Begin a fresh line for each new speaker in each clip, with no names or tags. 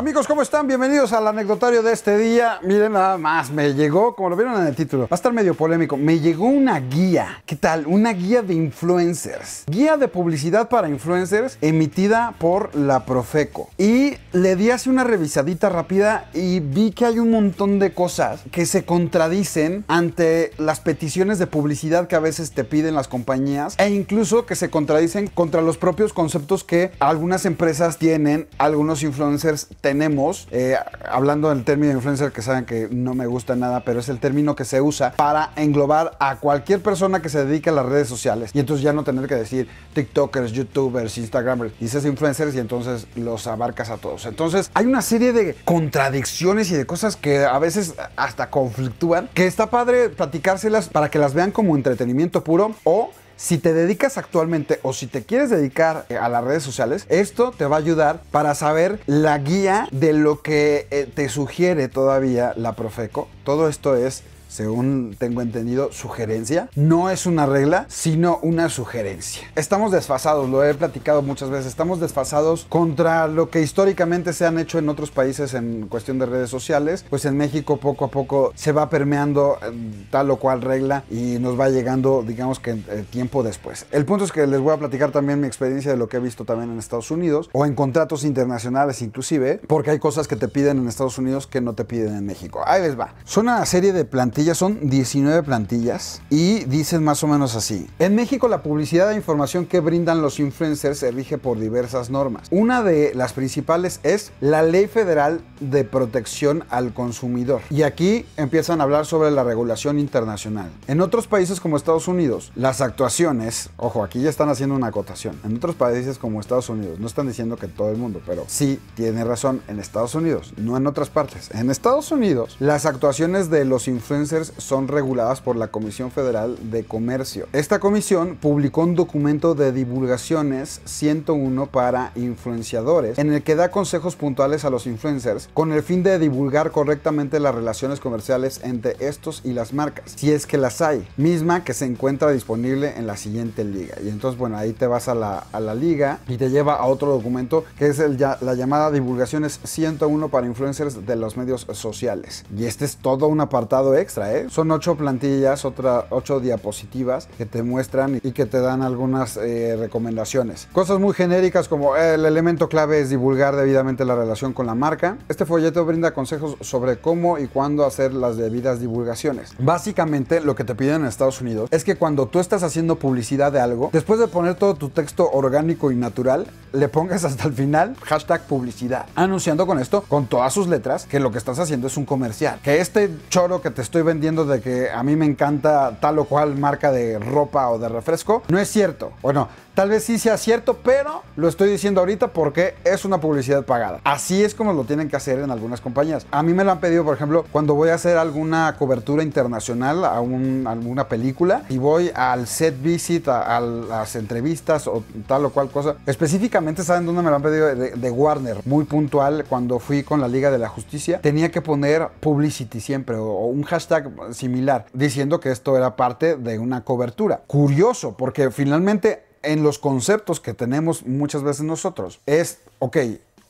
Amigos, ¿cómo están? Bienvenidos al anecdotario de este día. Miren nada más, me llegó, como lo vieron en el título, va a estar medio polémico, me llegó una guía. ¿Qué tal? Una guía de influencers. Guía de publicidad para influencers emitida por la Profeco. Y le di hace una revisadita rápida y vi que hay un montón de cosas que se contradicen ante las peticiones de publicidad que a veces te piden las compañías e incluso que se contradicen contra los propios conceptos que algunas empresas tienen, algunos influencers tienen tenemos, eh, hablando del término influencer que saben que no me gusta nada, pero es el término que se usa para englobar a cualquier persona que se dedique a las redes sociales. Y entonces ya no tener que decir TikTokers, YouTubers, Instagramers, dices influencers y entonces los abarcas a todos. Entonces hay una serie de contradicciones y de cosas que a veces hasta conflictúan, que está padre platicárselas para que las vean como entretenimiento puro o si te dedicas actualmente o si te quieres dedicar eh, a las redes sociales, esto te va a ayudar para saber la guía de lo que eh, te sugiere todavía la Profeco. Todo esto es según tengo entendido, sugerencia. No es una regla, sino una sugerencia. Estamos desfasados, lo he platicado muchas veces, estamos desfasados contra lo que históricamente se han hecho en otros países en cuestión de redes sociales. Pues en México poco a poco se va permeando eh, tal o cual regla y nos va llegando, digamos que eh, tiempo después. El punto es que les voy a platicar también mi experiencia de lo que he visto también en Estados Unidos o en contratos internacionales inclusive, porque hay cosas que te piden en Estados Unidos que no te piden en México. Ahí les va. Son una serie de plantillas ellas son 19 plantillas y dicen más o menos así. En México la publicidad e información que brindan los influencers se rige por diversas normas. Una de las principales es la Ley Federal de Protección al Consumidor. Y aquí empiezan a hablar sobre la regulación internacional. En otros países como Estados Unidos, las actuaciones, ojo, aquí ya están haciendo una acotación. En otros países como Estados Unidos, no están diciendo que todo el mundo, pero sí tiene razón en Estados Unidos, no en otras partes. En Estados Unidos, las actuaciones de los influencers son reguladas por la Comisión Federal de Comercio. Esta comisión publicó un documento de divulgaciones 101 para influenciadores en el que da consejos puntuales a los influencers con el fin de divulgar correctamente las relaciones comerciales entre estos y las marcas, si es que las hay, misma que se encuentra disponible en la siguiente liga. Y entonces, bueno, ahí te vas a la, a la liga y te lleva a otro documento que es el, la llamada divulgaciones 101 para influencers de los medios sociales. Y este es todo un apartado extra ¿eh? Son ocho plantillas, otra, ocho diapositivas que te muestran y que te dan algunas eh, recomendaciones. Cosas muy genéricas como eh, el elemento clave es divulgar debidamente la relación con la marca. Este folleto brinda consejos sobre cómo y cuándo hacer las debidas divulgaciones. Básicamente lo que te piden en Estados Unidos es que cuando tú estás haciendo publicidad de algo, después de poner todo tu texto orgánico y natural, le pongas hasta el final hashtag publicidad, anunciando con esto, con todas sus letras, que lo que estás haciendo es un comercial. Que este choro que te estoy Dependiendo de que a mí me encanta tal o cual marca de ropa o de refresco, no es cierto. Bueno, Tal vez sí sea cierto, pero lo estoy diciendo ahorita porque es una publicidad pagada. Así es como lo tienen que hacer en algunas compañías. A mí me lo han pedido, por ejemplo, cuando voy a hacer alguna cobertura internacional a, alguna película y voy al set visit, a, las entrevistas o tal o cual cosa. Específicamente, ¿saben dónde me lo han pedido? De, Warner. Muy puntual, cuando fui con la Liga de la Justicia, tenía que poner publicity siempre o un hashtag similar diciendo que esto era parte de una cobertura. Curioso, porque finalmente en los conceptos que tenemos muchas veces nosotros es, ok,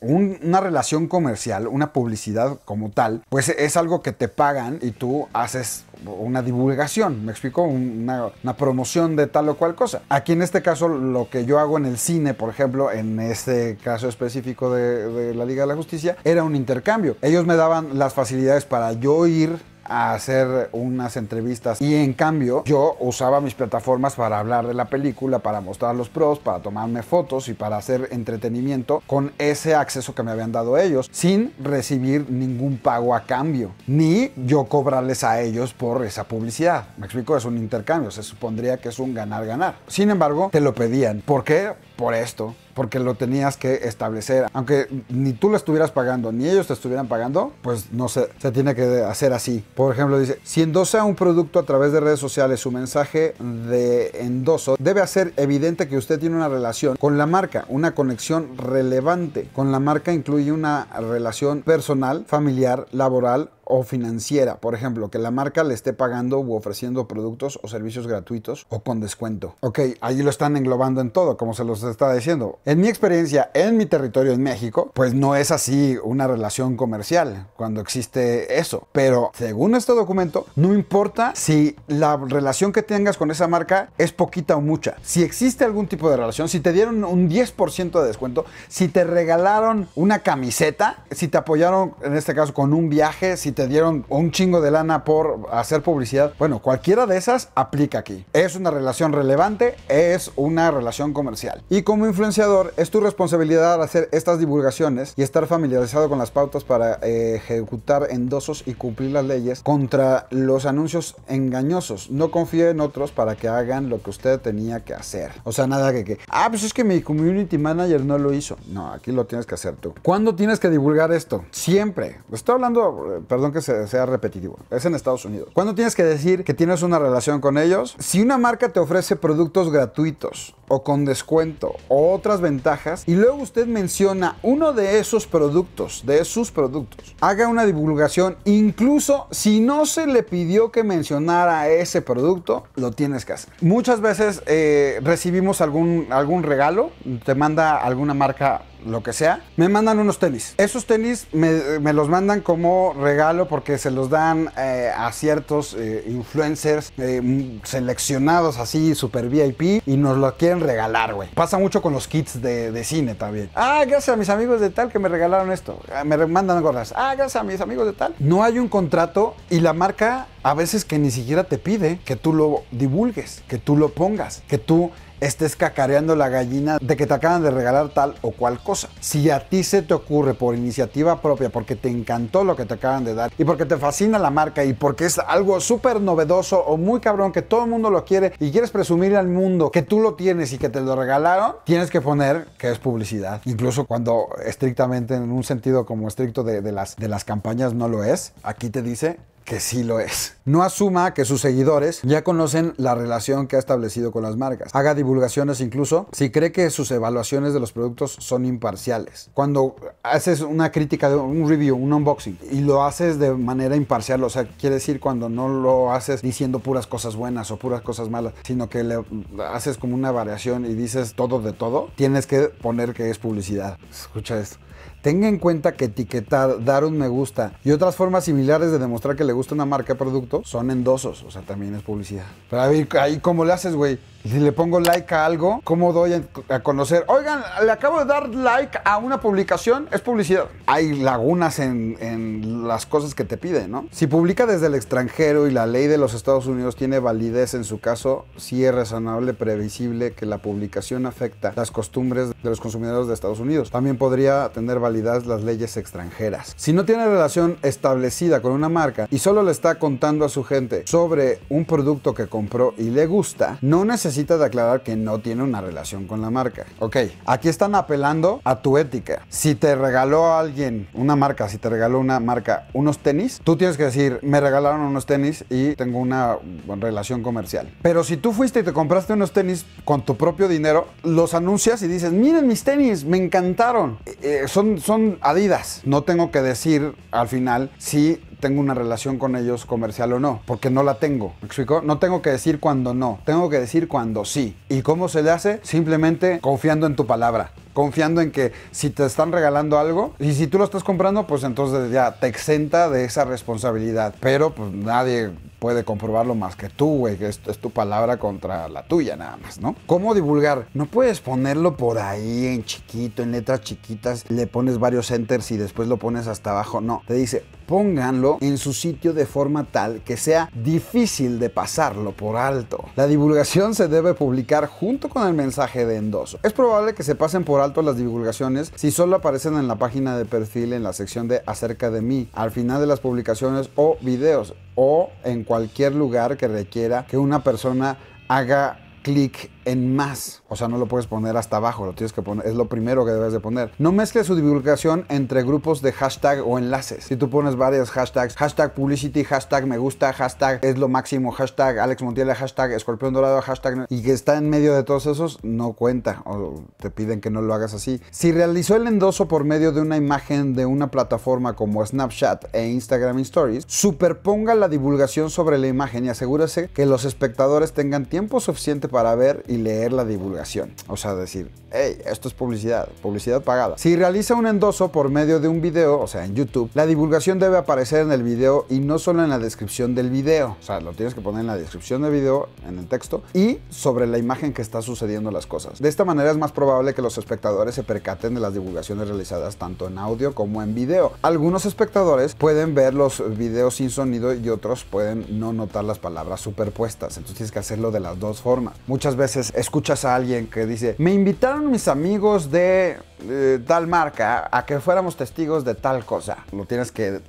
una relación comercial, una publicidad como tal, pues es algo que te pagan y tú haces una divulgación, me explico, una, promoción de tal o cual cosa. Aquí en este caso lo que yo hago en el cine, por ejemplo, en este caso específico de la Liga de la Justicia, era un intercambio. Ellos me daban las facilidades para yo ir a hacer unas entrevistas y en cambio yo usaba mis plataformas para hablar de la película, para mostrar los pros, para tomarme fotos y para hacer entretenimiento con ese acceso que me habían dado ellos sin recibir ningún pago a cambio ni yo cobrarles a ellos por esa publicidad. Me explico, es un intercambio, se supondría que es un ganar-ganar. Sin embargo, te lo pedían. ¿Por qué? por esto, porque lo tenías que establecer. Aunque ni tú lo estuvieras pagando, ni ellos te estuvieran pagando, pues no se, se tiene que hacer así. Por ejemplo, dice, si endosa un producto a través de redes sociales, su mensaje de endoso debe hacer evidente que usted tiene una relación con la marca, una conexión relevante con la marca incluye una relación personal, familiar, laboral financiera, por ejemplo, que la marca le esté pagando u ofreciendo productos o servicios gratuitos o con descuento. Ok, ahí lo están englobando en todo, como se los está diciendo. En mi experiencia, en mi territorio en México, pues no es así una relación comercial cuando existe eso. Pero según este documento, no importa si la relación que tengas con esa marca es poquita o mucha. Si existe algún tipo de relación, si te dieron un 10% de descuento, si te regalaron una camiseta, si te apoyaron en este caso con un viaje, si te dieron un chingo de lana por hacer publicidad. Bueno, cualquiera de esas aplica aquí. Es una relación relevante, es una relación comercial. Y como influenciador, es tu responsabilidad hacer estas divulgaciones y estar familiarizado con las pautas para eh, ejecutar endosos y cumplir las leyes contra los anuncios engañosos. No confíe en otros para que hagan lo que usted tenía que hacer. O sea, nada que que, ah, pues es que mi community manager no lo hizo. No, aquí lo tienes que hacer tú. ¿Cuándo tienes que divulgar esto? Siempre. Estoy hablando, eh, perdón que sea repetitivo, es en Estados Unidos. ¿Cuándo tienes que decir que tienes una relación con ellos? Si una marca te ofrece productos gratuitos o con descuento o otras ventajas y luego usted menciona uno de esos productos, de sus productos, haga una divulgación, incluso si no se le pidió que mencionara ese producto, lo tienes que hacer. Muchas veces eh, recibimos algún, algún regalo, te manda alguna marca lo que sea, me mandan unos tenis. Esos tenis me, los mandan como regalo porque se los dan eh, a ciertos eh, influencers eh, seleccionados así, super VIP, y nos lo quieren regalar, güey. Pasa mucho con los kits de, de, cine también. Ah, gracias a mis amigos de tal que me regalaron esto. Ah, me mandan gorras. Ah, gracias a mis amigos de tal. No hay un contrato y la marca a veces que ni siquiera te pide que tú lo divulgues, que tú lo pongas, que tú estés cacareando la gallina de que te acaban de regalar tal o cual cosa. Si a ti se te ocurre por iniciativa propia, porque te encantó lo que te acaban de dar y porque te fascina la marca y porque es algo súper novedoso o muy cabrón que todo el mundo lo quiere y quieres presumir al mundo que tú lo tienes y que te lo regalaron, tienes que poner que es publicidad. Incluso cuando estrictamente en un sentido como estricto de, de las, de las campañas no lo es, aquí te dice que sí lo es. No asuma que sus seguidores ya conocen la relación que ha establecido con las marcas. Haga divulgaciones incluso si cree que sus evaluaciones de los productos son imparciales. Cuando haces una crítica de un review, un unboxing y lo haces de manera imparcial, o sea, quiere decir cuando no lo haces diciendo puras cosas buenas o puras cosas malas, sino que le haces como una variación y dices todo de todo, tienes que poner que es publicidad. Escucha esto. Tenga en cuenta que etiquetar, dar un me gusta y otras formas similares de demostrar que le gusta una marca o producto son endosos, o sea, también es publicidad. Pero ver, ahí cómo le haces, güey si le pongo like a algo, ¿cómo doy a conocer? Oigan, le acabo de dar like a una publicación, es publicidad. Hay lagunas en, las cosas que te piden, ¿no? Si publica desde el extranjero y la ley de los Estados Unidos tiene validez en su caso, sí es razonable, previsible que la publicación afecta las costumbres de los consumidores de Estados Unidos. También podría tener validez las leyes extranjeras. Si no tiene relación establecida con una marca y solo le está contando a su gente sobre un producto que compró y le gusta, no necesita Necesitas aclarar que no tiene una relación con la marca. Ok, aquí están apelando a tu ética. Si te regaló alguien una marca, si te regaló una marca unos tenis, tú tienes que decir, me regalaron unos tenis y tengo una relación comercial. Pero si tú fuiste y te compraste unos tenis con tu propio dinero, los anuncias y dices, miren mis tenis, me encantaron. Eh, eh, son, son Adidas. No tengo que decir al final si tengo una relación con ellos comercial o no, porque no la tengo. ¿Me explico? No tengo que decir cuando no, tengo que decir cuando sí. ¿Y cómo se le hace? Simplemente confiando en tu palabra confiando en que si te están regalando algo y si tú lo estás comprando, pues entonces ya te exenta de esa responsabilidad. Pero pues nadie puede comprobarlo más que tú, güey, que esto es tu palabra contra la tuya nada más, ¿no? ¿Cómo divulgar? No puedes ponerlo por ahí en chiquito, en letras chiquitas, le pones varios enters y después lo pones hasta abajo, no. Te dice, pónganlo en su sitio de forma tal que sea difícil de pasarlo por alto. La divulgación se debe publicar junto con el mensaje de endoso. Es probable que se pasen por alto las divulgaciones si solo aparecen en la página de perfil en la sección de acerca de mí, al final de las publicaciones o videos o en cualquier lugar que requiera que una persona haga clic en más. O sea, no lo puedes poner hasta abajo, lo tienes que poner, es lo primero que debes de poner. No mezcles su divulgación entre grupos de hashtag o enlaces. Si tú pones varias hashtags, hashtag publicity, hashtag me gusta, hashtag es lo máximo, hashtag Alex Montiel, hashtag escorpión dorado, hashtag y que está en medio de todos esos, no cuenta o te piden que no lo hagas así. Si realizó el endoso por medio de una imagen de una plataforma como Snapchat e Instagram Stories, superponga la divulgación sobre la imagen y asegúrese que los espectadores tengan tiempo suficiente para ver y leer la divulgación. O sea, decir, hey, esto es publicidad, publicidad pagada. Si realiza un endoso por medio de un video, o sea, en YouTube, la divulgación debe aparecer en el video y no solo en la descripción del video. O sea, lo tienes que poner en la descripción del video, en el texto y sobre la imagen que está sucediendo las cosas. De esta manera es más probable que los espectadores se percaten de las divulgaciones realizadas tanto en audio como en video. Algunos espectadores pueden ver los videos sin sonido y otros pueden no notar las palabras superpuestas. Entonces tienes que hacerlo de las dos formas. Muchas veces escuchas a alguien que dice, me invitaron mis amigos de eh, tal marca a que fuéramos testigos de tal cosa. Lo tienes que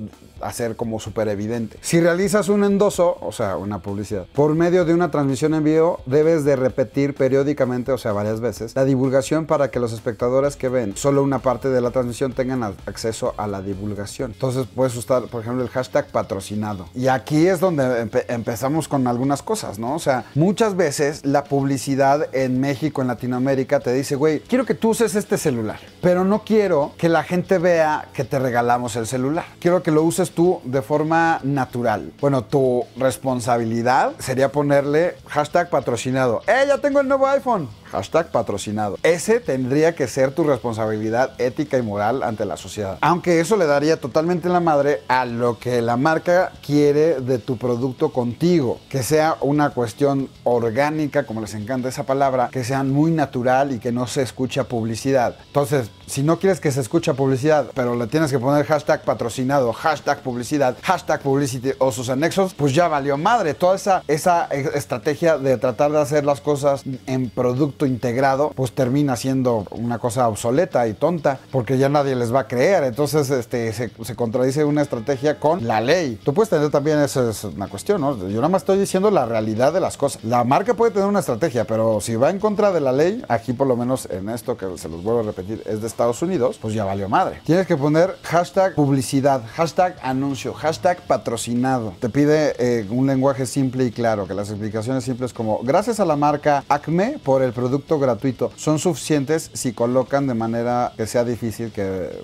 hacer como súper evidente. Si realizas un endoso, o sea, una publicidad, por medio de una transmisión en vivo, debes de repetir periódicamente, o sea, varias veces, la divulgación para que los espectadores que ven solo una parte de la transmisión tengan acceso a la divulgación. Entonces puedes usar, por ejemplo, el hashtag patrocinado. Y aquí es donde empezamos con algunas cosas, ¿no? O sea, muchas veces la publicidad en México, en Latinoamérica, te dice, güey, quiero que tú uses este celular, pero no quiero que la gente vea que te regalamos el celular. Quiero que lo uses tú de forma natural? Bueno, tu responsabilidad sería ponerle hashtag patrocinado. ¡Eh, ya tengo el nuevo iPhone! Hashtag patrocinado. Ese tendría que ser tu responsabilidad ética y moral ante la sociedad. Aunque eso le daría totalmente la madre a lo que la marca quiere de tu producto contigo. Que sea una cuestión orgánica, como les encanta esa palabra, que sea muy natural y que no se escuche publicidad. Entonces, si no quieres que se escuche publicidad, pero le tienes que poner hashtag patrocinado, hashtag publicidad, hashtag publicity o sus anexos, pues ya valió madre. Toda esa, esa estrategia de tratar de hacer las cosas en producto integrado, pues termina siendo una cosa obsoleta y tonta, porque ya nadie les va a creer. Entonces este, se, contradice una estrategia con la ley. Tú puedes tener también, eso es una cuestión, ¿no? Yo nada más estoy diciendo la realidad de las cosas. La marca puede tener una estrategia, pero si va en contra de la ley, aquí por lo menos en esto que se los vuelvo a repetir, es de Estados Unidos, pues ya valió madre. Tienes que poner hashtag publicidad, hashtag anuncio, hashtag patrocinado. Te pide eh, un lenguaje simple y claro, que las explicaciones simples como gracias a la marca Acme por el producto gratuito son suficientes si colocan de manera que sea difícil que eh,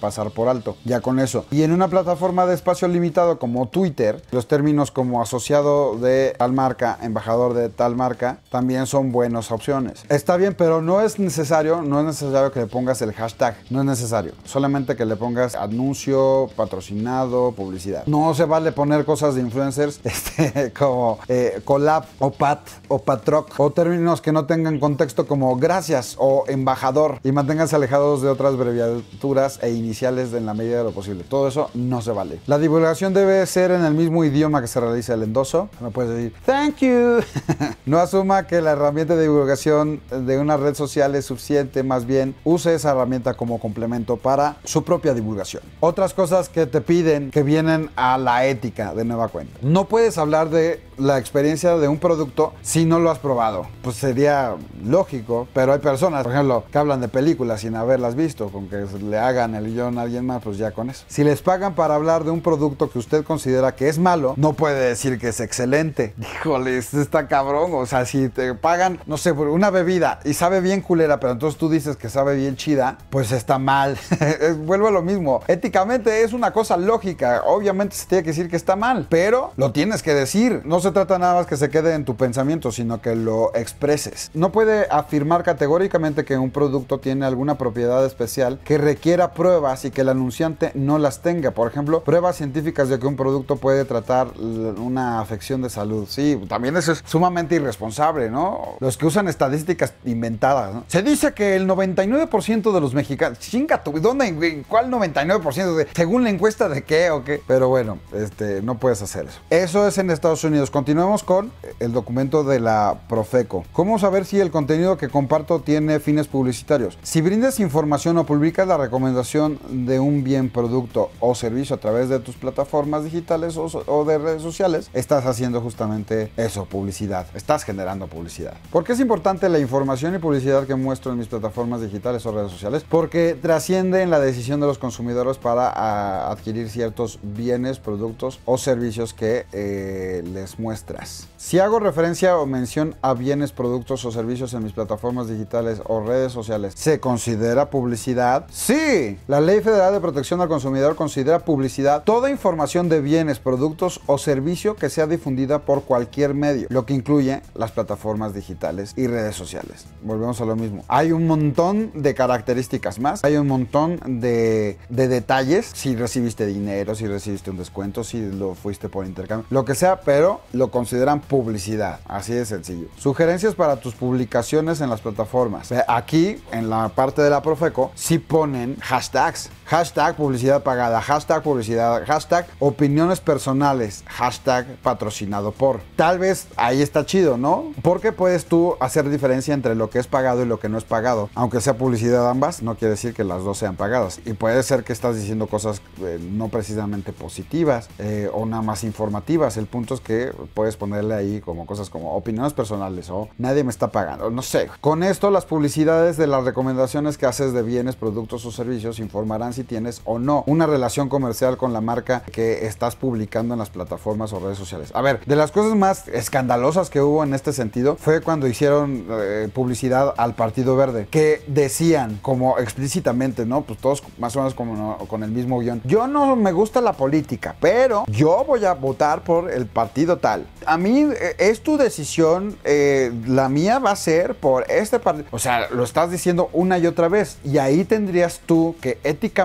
pasar por alto. Ya con eso. Y en una plataforma de espacio limitado como Twitter, los términos como asociado de tal marca, embajador de tal marca, también son buenas opciones. Está bien, pero no es necesario, no es necesario que le pongas el hashtag, no es necesario. Solamente que le pongas anuncio, patrocinado, publicidad. No se vale poner cosas de influencers este, como eh, collab o pat o patroc o términos que no tengan tengan contexto como gracias o embajador y manténganse alejados de otras abreviaturas e iniciales en la medida de lo posible. Todo eso no se vale. La divulgación debe ser en el mismo idioma que se realiza el endoso. No puedes decir thank you. no asuma que la herramienta de divulgación de una red social es suficiente, más bien use esa herramienta como complemento para su propia divulgación. Otras cosas que te piden que vienen a la ética de nueva cuenta. No puedes hablar de la experiencia de un producto si no lo has probado. Pues sería lógico, pero hay personas, por ejemplo, que hablan de películas sin haberlas visto, con que le hagan el guión a alguien más, pues ya con eso. Si les pagan para hablar de un producto que usted considera que es malo, no puede decir que es excelente. Híjole, está cabrón. O sea, si te pagan, no sé, por una bebida y sabe bien culera, pero entonces tú dices que sabe bien chida, pues está mal. Vuelve a lo mismo. Éticamente es una cosa lógica. Obviamente se tiene que decir que está mal, pero lo tienes que decir. No se trata nada más que se quede en tu pensamiento, sino que lo expreses. No puede afirmar categóricamente que un producto tiene alguna propiedad especial que requiera pruebas y que el anunciante no las tenga. Por ejemplo, pruebas científicas de que un producto puede tratar una afección de salud. Sí, también eso es sumamente irresponsable, ¿no? Los que usan estadísticas inventadas, ¿no? Se dice que el 99% de los mexicanos... Chinga tu... ¿Dónde? ¿Cuál 99%? De, ¿Según la encuesta de qué o qué? Pero bueno, este, no puedes hacer eso. Eso es en Estados Unidos continuamos con el documento de la Profeco. ¿Cómo saber si el contenido que comparto tiene fines publicitarios? Si brindas información o publicas la recomendación de un bien, producto o servicio a través de tus plataformas digitales o, de redes sociales, estás haciendo justamente eso, publicidad. Estás generando publicidad. ¿Por qué es importante la información y publicidad que muestro en mis plataformas digitales o redes sociales? Porque trasciende en la decisión de los consumidores para ah, adquirir ciertos bienes, productos o servicios que eh, les muestras. Si hago referencia o mención a bienes, productos o servicios en mis plataformas digitales o redes sociales, ¿se considera publicidad? Sí, la Ley Federal de Protección al Consumidor considera publicidad toda información de bienes, productos o servicio que sea difundida por cualquier medio, lo que incluye las plataformas digitales y redes sociales. Volvemos a lo mismo. Hay un montón de características más, hay un montón de, de detalles, si recibiste dinero, si recibiste un descuento, si lo fuiste por intercambio, lo que sea, pero lo consideran publicidad. Así de sencillo. Sugerencias para tus publicaciones en las plataformas. Aquí, en la parte de la Profeco, sí ponen hashtags hashtag publicidad pagada, hashtag publicidad, hashtag opiniones personales, hashtag patrocinado por. Tal vez ahí está chido, ¿no? Porque puedes tú hacer diferencia entre lo que es pagado y lo que no es pagado. Aunque sea publicidad ambas, no quiere decir que las dos sean pagadas. Y puede ser que estás diciendo cosas eh, no precisamente positivas eh, o nada más informativas. El punto es que puedes ponerle ahí como cosas como opiniones personales o nadie me está pagando, no sé. Con esto las publicidades de las recomendaciones que haces de bienes, productos o servicios informarán si tienes o no una relación comercial con la marca que estás publicando en las plataformas o redes sociales. A ver, de las cosas más escandalosas que hubo en este sentido fue cuando hicieron eh, publicidad al Partido Verde, que decían como explícitamente, ¿no? Pues todos más o menos como con el mismo guión. Yo no me gusta la política, pero yo voy a votar por el partido tal. A mí eh, es tu decisión, eh, la mía va a ser por este partido. O sea, lo estás diciendo una y otra vez y ahí tendrías tú que ética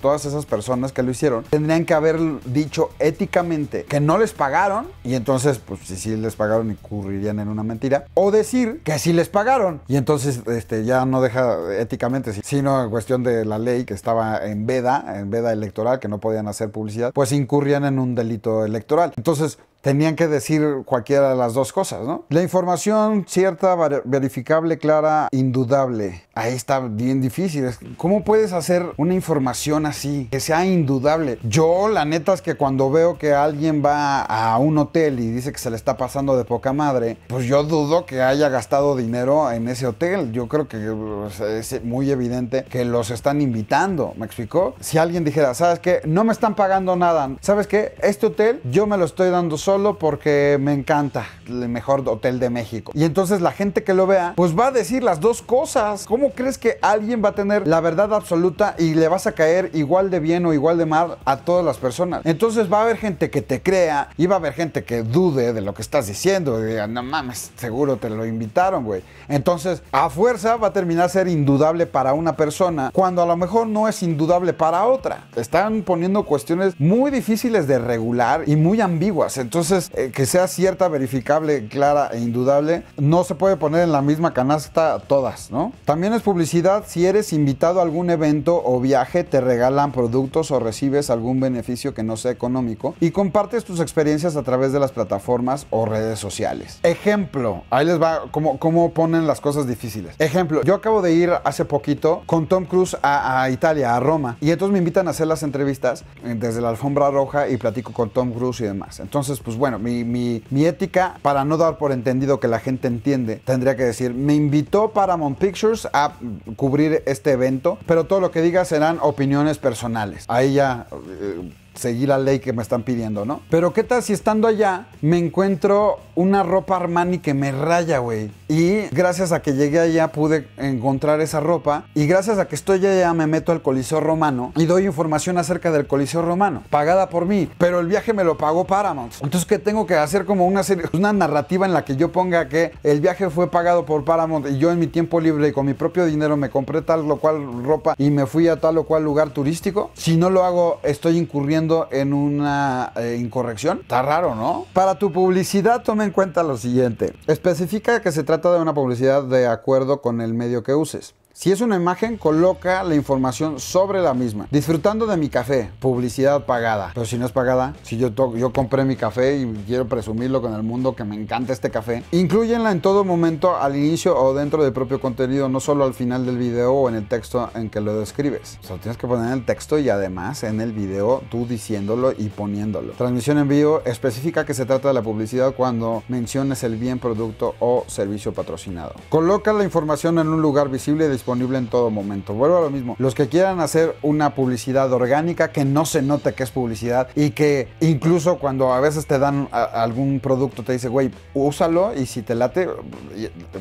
todas esas personas que lo hicieron, tendrían que haber dicho éticamente que no les pagaron y entonces, pues si sí les pagaron, incurrirían en una mentira. O decir que sí les pagaron y entonces este, ya no deja éticamente, sino en cuestión de la ley que estaba en veda, en veda electoral, que no podían hacer publicidad, pues incurrían en un delito electoral. Entonces, tenían que decir cualquiera de las dos cosas, ¿no? La información cierta, verificable, clara, indudable. Ahí está bien difícil. ¿Cómo puedes hacer una información así, que sea indudable? Yo, la neta es que cuando veo que alguien va a un hotel y dice que se le está pasando de poca madre, pues yo dudo que haya gastado dinero en ese hotel. Yo creo que pues, es muy evidente que los están invitando, ¿me explicó? Si alguien dijera, ¿sabes qué? No me están pagando nada. ¿Sabes qué? Este hotel yo me lo estoy dando solo solo porque me encanta el mejor hotel de México. Y entonces la gente que lo vea, pues va a decir las dos cosas. ¿Cómo crees que alguien va a tener la verdad absoluta y le vas a caer igual de bien o igual de mal a todas las personas? Entonces va a haber gente que te crea y va a haber gente que dude de lo que estás diciendo. Y ah, no mames, seguro te lo invitaron, güey. Entonces, a fuerza va a terminar ser indudable para una persona cuando a lo mejor no es indudable para otra. Están poniendo cuestiones muy difíciles de regular y muy ambiguas. Entonces, entonces, eh, que sea cierta, verificable, clara e indudable, no se puede poner en la misma canasta todas, ¿no? También es publicidad si eres invitado a algún evento o viaje, te regalan productos o recibes algún beneficio que no sea económico y compartes tus experiencias a través de las plataformas o redes sociales. Ejemplo, ahí les va cómo, ponen las cosas difíciles. Ejemplo, yo acabo de ir hace poquito con Tom Cruise a, Italia, a Roma, y entonces me invitan a hacer las entrevistas eh, desde la alfombra roja y platico con Tom Cruise y demás. Entonces, pues, pues bueno, mi, ética, para no dar por entendido que la gente entiende, tendría que decir, me invitó Paramount Pictures a cubrir este evento, pero todo lo que diga serán opiniones personales. Ahí ya eh, Seguir la ley que me están pidiendo, ¿no? Pero qué tal si estando allá me encuentro una ropa Armani que me raya, güey. Y gracias a que llegué allá pude encontrar esa ropa. Y gracias a que estoy allá me meto al Coliseo Romano y doy información acerca del Coliseo Romano, pagada por mí. Pero el viaje me lo pagó Paramount. Entonces, ¿qué tengo que hacer? Como una serie, una narrativa en la que yo ponga que el viaje fue pagado por Paramount y yo en mi tiempo libre y con mi propio dinero me compré tal o cual ropa y me fui a tal o cual lugar turístico. Si no lo hago, estoy incurriendo en una eh, incorrección. Está raro, ¿no? Para tu publicidad, toma en cuenta lo siguiente. Especifica que se trata de una publicidad de acuerdo con el medio que uses. Si es una imagen, coloca la información sobre la misma. Disfrutando de mi café, publicidad pagada. Pero si no es pagada, si yo, yo compré mi café y quiero presumirlo con el mundo que me encanta este café, incluyenla en todo momento al inicio o dentro del propio contenido, no solo al final del video o en el texto en que lo describes. O sea, tienes que poner en el texto y además en el video tú diciéndolo y poniéndolo. Transmisión en vivo especifica que se trata de la publicidad cuando menciones el bien, producto o servicio patrocinado. Coloca la información en un lugar visible y disponible en todo momento. Vuelvo a lo mismo. Los que quieran hacer una publicidad orgánica que no se note que es publicidad y que incluso cuando a veces te dan algún producto te dice, güey, úsalo y si te late,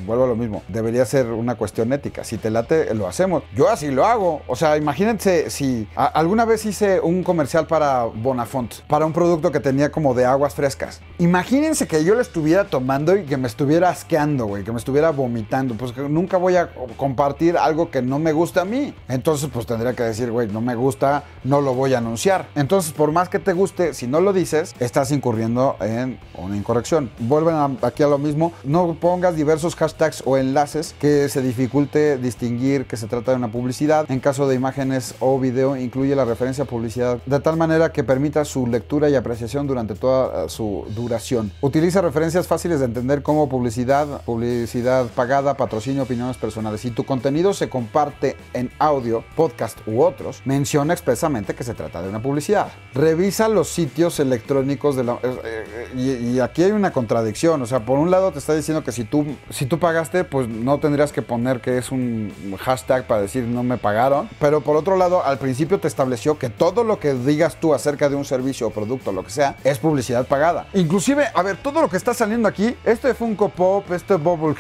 vuelvo a lo mismo. Debería ser una cuestión ética. Si te late, lo hacemos. Yo así lo hago. O sea, imagínense si alguna vez hice un comercial para Bonafont, para un producto que tenía como de aguas frescas. Imagínense que yo lo estuviera tomando y que me estuviera asqueando, güey, que me estuviera vomitando. Pues nunca voy a compartir algo que no me gusta a mí. Entonces, pues tendría que decir, güey, no me gusta, no lo voy a anunciar. Entonces, por más que te guste, si no lo dices, estás incurriendo en una incorrección. Vuelven aquí a lo mismo, no pongas diversos hashtags o enlaces que se dificulte distinguir que se trata de una publicidad. En caso de imágenes o video, incluye la referencia a publicidad de tal manera que permita su lectura y apreciación durante toda eh, su duración. Utiliza referencias fáciles de entender como publicidad, publicidad pagada, patrocinio, opiniones personales y tu contenido se comparte en audio, podcast u otros, menciona expresamente que se trata de una publicidad. Revisa los sitios electrónicos de la... Eh, eh, y, aquí hay una contradicción, o sea, por un lado te está diciendo que si tú, si tú pagaste, pues no tendrías que poner que es un hashtag para decir no me pagaron, pero por otro lado, al principio te estableció que todo lo que digas tú acerca de un servicio o producto, lo que sea, es publicidad pagada. Inclusive, a ver, todo lo que está saliendo aquí, esto de Funko Pop, este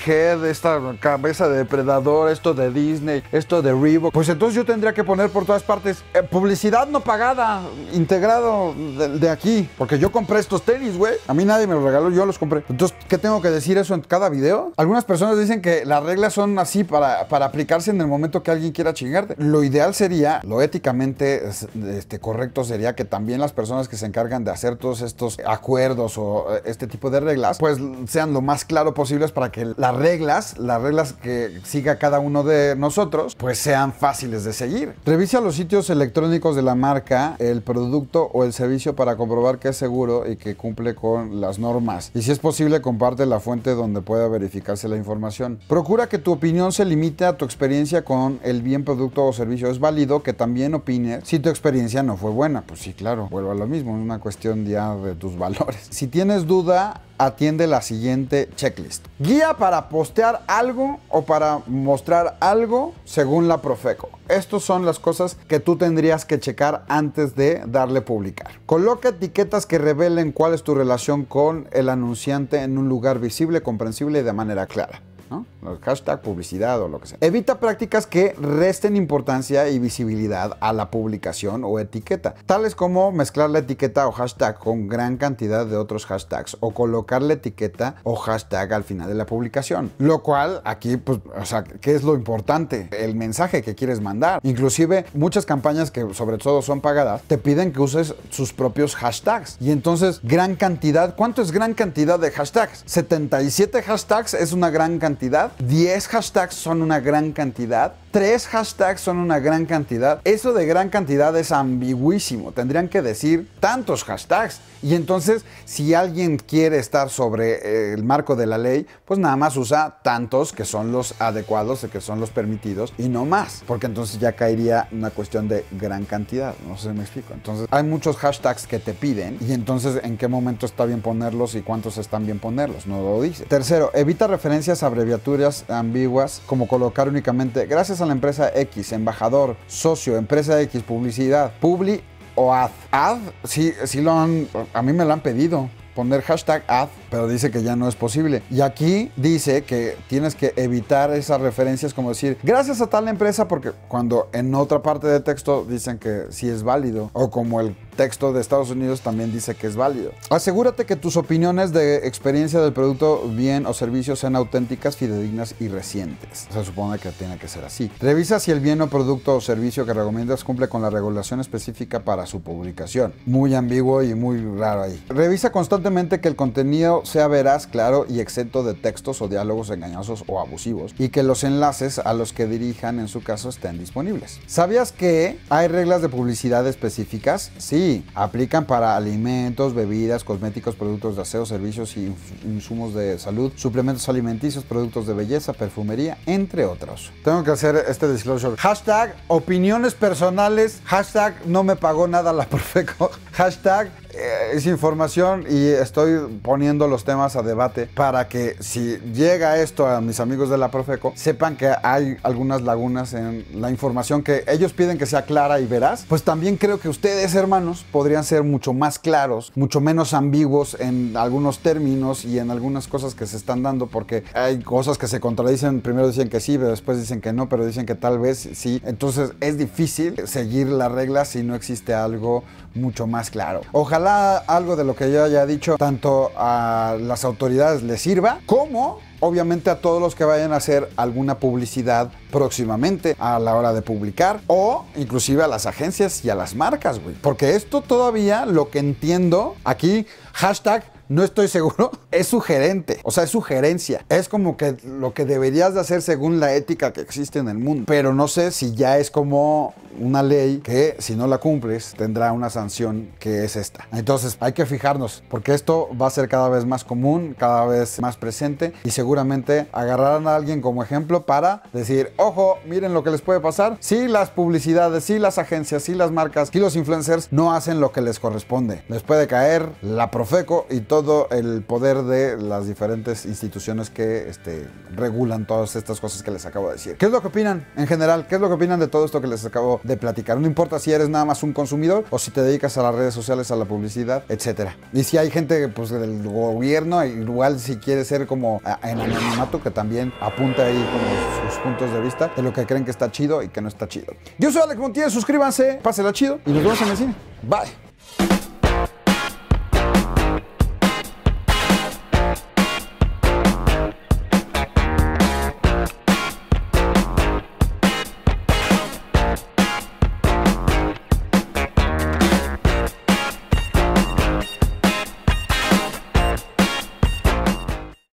head. esta cabeza de depredador, esto de Disney, esto de Reebok, pues entonces yo tendría que poner por todas partes eh, publicidad no pagada, integrado de, aquí, porque yo compré estos tenis, güey. A mí nadie me los regaló, yo los compré. Entonces, ¿qué tengo que decir eso en cada video? Algunas personas dicen que las reglas son así para, aplicarse en el momento que alguien quiera chingarte. Lo ideal sería, lo éticamente este, correcto sería que también las personas que se encargan de hacer todos estos acuerdos o eh, este tipo de reglas, pues sean lo más claro posibles para que las reglas, las reglas que siga cada uno de nosotros, pues sean fáciles de seguir. Revisa los sitios electrónicos de la marca, el producto o el servicio para comprobar que es seguro y que cumple con las normas. Y si es posible, comparte la fuente donde pueda verificarse la información. Procura que tu opinión se limite a tu experiencia con el bien, producto o servicio. Es válido que también opines si tu experiencia no fue buena. Pues sí, claro, vuelvo a lo mismo, es una cuestión ya de tus valores. Si tienes duda, atiende la siguiente checklist. Guía para postear algo o para mostrar algo según la Profeco. Estas son las cosas que tú tendrías que checar antes de darle publicar. Coloca etiquetas que revelen cuál es tu relación con el anunciante en un lugar visible, comprensible y de manera clara. Hashtag publicidad o lo que sea. Evita prácticas que resten importancia y visibilidad a la publicación o etiqueta, tales como mezclar la etiqueta o hashtag con gran cantidad de otros hashtags o colocar la etiqueta o hashtag al final de la publicación. Lo cual aquí, pues, o sea, ¿qué es lo importante? El mensaje que quieres mandar. Inclusive muchas campañas que sobre todo son pagadas, te piden que uses sus propios hashtags. Y entonces, gran cantidad, ¿cuánto es gran cantidad de hashtags? 77 hashtags es una gran cantidad 10 hashtags son una gran cantidad. Tres hashtags son una gran cantidad. Eso de gran cantidad es ambiguísimo. Tendrían que decir tantos hashtags. Y entonces, si alguien quiere estar sobre eh, el marco de la ley, pues nada más usa tantos que son los adecuados, que son los permitidos, y no más. Porque entonces ya caería una cuestión de gran cantidad. No sé si me explico. Entonces, hay muchos hashtags que te piden. Y entonces, ¿en qué momento está bien ponerlos y cuántos están bien ponerlos? No lo dice. Tercero, evita referencias a abreviaturas ambiguas, como colocar únicamente gracias a la empresa X, embajador, socio, empresa X, publicidad, publi o ad. Ad, sí, lo han, a mí me lo han pedido poner hashtag ad, pero dice que ya no es posible. Y aquí dice que tienes que evitar esas referencias como decir, gracias a tal empresa, porque cuando en otra parte del texto dicen que sí es válido, o como el texto de Estados Unidos también dice que es válido. Asegúrate que tus opiniones de experiencia del producto, bien o servicio sean auténticas, fidedignas y recientes. Se supone que tiene que ser así. Revisa si el bien o producto o servicio que recomiendas cumple con la regulación específica para su publicación. Muy ambiguo y muy raro ahí. Revisa constantemente que el contenido sea veraz, claro y exento de textos o diálogos engañosos o abusivos y que los enlaces a los que dirijan en su caso estén disponibles. ¿Sabías que hay reglas de publicidad específicas? Sí, aplican para alimentos, bebidas, cosméticos, productos de aseo, servicios y insumos de salud, suplementos alimenticios, productos de belleza, perfumería, entre otros. Tengo que hacer este disclosure. Hashtag opiniones personales, hashtag no me pagó nada la Profeco, hashtag eh, es información y estoy poniendo los temas a debate para que si llega esto a mis amigos de la Profeco, sepan que hay algunas lagunas en la información que ellos piden que sea clara y veraz. Pues también creo que ustedes, hermanos, podrían ser mucho más claros, mucho menos ambiguos en algunos términos y en algunas cosas que se están dando, porque hay cosas que se contradicen. Primero dicen que sí, pero después dicen que no, pero dicen que tal vez sí. Entonces es difícil seguir las regla si no existe algo mucho más claro. Ojalá algo de lo que yo haya dicho tanto a las autoridades les sirva como obviamente a todos los que vayan a hacer alguna publicidad próximamente a la hora de publicar o inclusive a las agencias y a las marcas, güey. Porque esto todavía lo que entiendo aquí, hashtag no estoy seguro, es sugerente, o sea, es sugerencia. Es como que lo que deberías de hacer según la ética que existe en el mundo. Pero no sé si ya es como una ley que si no la cumples tendrá una sanción que es esta. Entonces hay que fijarnos porque esto va a ser cada vez más común, cada vez más presente y seguramente agarrarán a alguien como ejemplo para decir, ojo, miren lo que les puede pasar si las publicidades, si las agencias, si las marcas, si los influencers no hacen lo que les corresponde. Les puede caer la Profeco y todo el poder de las diferentes instituciones que este, regulan todas estas cosas que les acabo de decir. ¿Qué es lo que opinan en general? ¿Qué es lo que opinan de todo esto que les acabo de platicar? No importa si eres nada más un consumidor o si te dedicas a las redes sociales, a la publicidad, etcétera. Y si hay gente pues, del gobierno, igual si quiere ser como ah, en anonimato, que también apunta ahí como sus puntos de vista de lo que creen que está chido y que no está chido. Yo soy Alex Montiel, suscríbanse, pásenla chido y nos vemos en el cine. Bye.